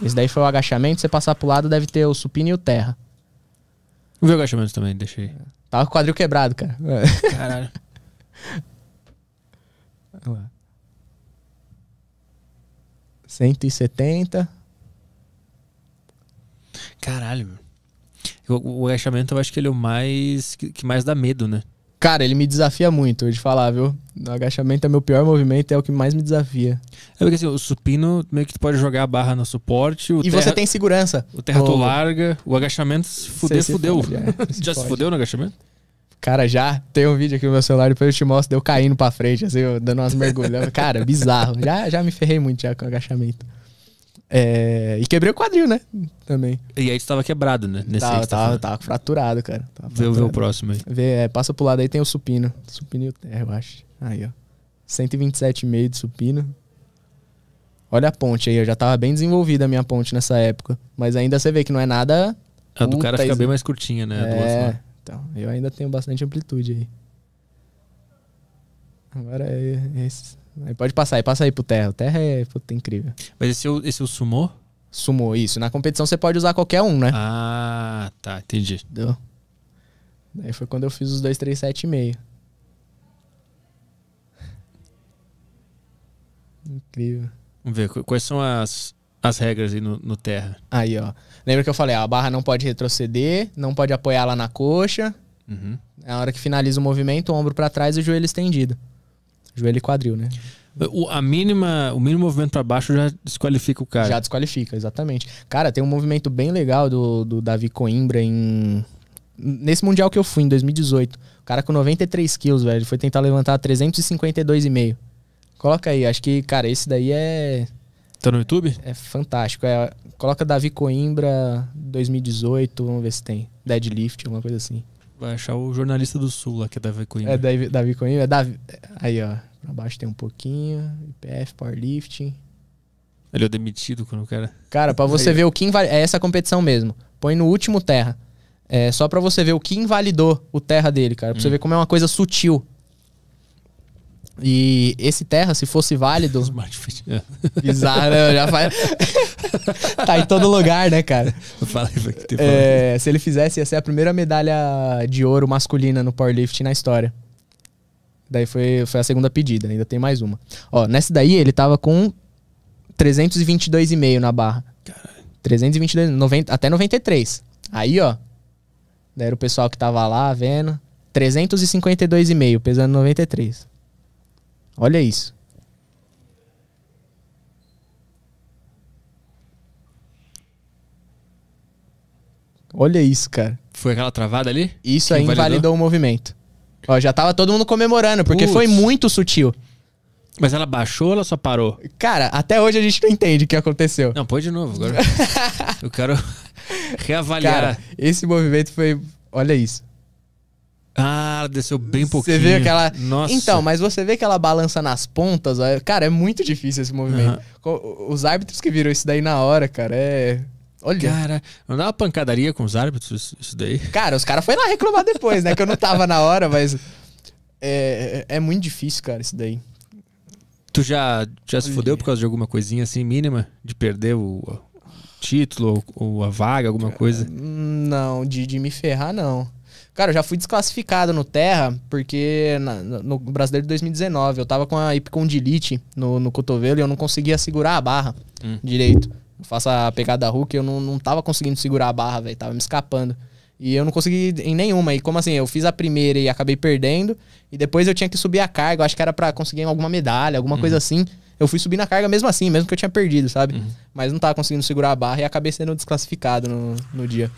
Esse daí foi o agachamento. Você passar pro lado, deve ter o supino e o terra. O meu o agachamento também, deixei. Tava com o quadril quebrado, cara. É. Caralho. Olha lá. 170. Caralho, meu. O, o agachamento eu acho que ele é o mais. que, que mais dá medo, né? Cara, ele me desafia muito, de falar, viu? O agachamento é meu pior movimento, é o que mais me desafia. É porque assim, o supino, meio que tu pode jogar a barra no suporte. e terra, você tem segurança. O terra tu larga, o agachamento se fuder, se fudeu. Fode, é, já se fudeu no agachamento? Cara, já tem um vídeo aqui no meu celular, depois eu te mostro, deu caindo pra frente, assim, dando umas mergulhadas. Cara, bizarro. já, já me ferrei muito já com agachamento. É, e quebrei o quadril, né? Também. E aí tu tava quebrado, né? Nesse tava, tá tava, tava fraturado, cara. Tava Vê, fraturado. vê o próximo aí. Vê, é, passa pro lado aí, tem o supino. Supino e o terra, eu acho. Aí, ó. 127,5 de supino. Olha a ponte aí, eu já tava bem desenvolvida a minha ponte nessa época. Mas ainda você vê que não é nada. A do cara fica bem mais curtinha, né? É, então, eu ainda tenho bastante amplitude aí. Agora é, é, esse. Aí pode passar aí, passa aí pro terra. O terra é puta, incrível. Mas esse, esse é o sumô? Sumô, isso. Na competição você pode usar qualquer um, né? Ah, tá, entendi. Deu. Daí foi quando eu fiz os 2, 3, 7 e meio. Incrível. Vamos ver, quais são as, as regras aí no, no terra? Aí, ó. Lembra que eu falei, ó, a barra não pode retroceder, não pode apoiar lá na coxa. Uhum. Na hora que finaliza o movimento, o ombro para trás e o joelho estendido. Joelho e quadril, né? O, a mínima, o mínimo movimento para baixo já desqualifica o cara. Já desqualifica, exatamente. Cara, tem um movimento bem legal do, do Davi Coimbra em. Nesse Mundial que eu fui, em 2018. O cara com 93 quilos, velho, foi tentar levantar 352,5. Coloca aí, acho que, cara, esse daí é. Tá no YouTube? É fantástico. É, coloca Davi Coimbra 2018, vamos ver se tem. Deadlift, alguma coisa assim. Vai achar o jornalista do Sul lá, que é Davi Coimbra. É Davi, Davi Coimbra. É Davi, é, aí, ó. Pra baixo tem um pouquinho. IPF, powerlifting. Ele é demitido quando o cara. Cara, pra você aí. ver o que invalidou. É essa competição mesmo. Põe no último terra. É só pra você ver o que invalidou o terra dele, cara. Pra hum. você ver como é uma coisa sutil. E esse terra, se fosse válido. Smartfit. É. Bizarro, né? Já faz. tá em todo lugar, né, cara? Falei, é, se ele fizesse, ia ser a primeira medalha de ouro masculina no powerlifting na história. Daí foi, foi a segunda pedida, ainda tem mais uma. Ó, nessa daí ele tava com 322,5 na barra. Caralho. 322, 90, até 93. Aí, ó. Daí era o pessoal que tava lá vendo. 352,5, pesando 93. Olha isso. Olha isso, cara. Foi aquela travada ali? Isso aí invalidou? invalidou o movimento. Ó, já tava todo mundo comemorando, porque Putz. foi muito sutil. Mas ela baixou ou ela só parou? Cara, até hoje a gente não entende o que aconteceu. Não, põe de novo. Agora eu quero reavaliar. Cara, esse movimento foi. Olha isso. Ah, desceu bem pouquinho. Você vê aquela. Nossa. Então, mas você vê que ela balança nas pontas. Ó. Cara, é muito difícil esse movimento. Uhum. Os árbitros que viram isso daí na hora, cara, é. Olha. Cara, não dá uma pancadaria com os árbitros isso daí? Cara, os caras foram lá reclamar depois, né? Que eu não tava na hora, mas. É, é, é muito difícil, cara, isso daí. Tu já, já se fodeu por causa de alguma coisinha assim mínima? De perder o, título ou, a vaga, alguma coisa? Hum, não, de, de me ferrar, não. Cara, eu já fui desclassificado no Terra, porque na, no Brasileiro de 2019 eu tava com a epicondilite no, no cotovelo e eu não conseguia segurar a barra hum. direito. Eu faço a pegada Hulk, eu não, não tava conseguindo segurar a barra, velho. Tava me escapando. E eu não consegui em nenhuma. E como assim? Eu fiz a primeira e acabei perdendo. E depois eu tinha que subir a carga. Eu acho que era para conseguir alguma medalha, alguma uhum. coisa assim. Eu fui subir na carga mesmo assim, mesmo que eu tinha perdido, sabe? Uhum. Mas não tava conseguindo segurar a barra e acabei sendo desclassificado no, no dia.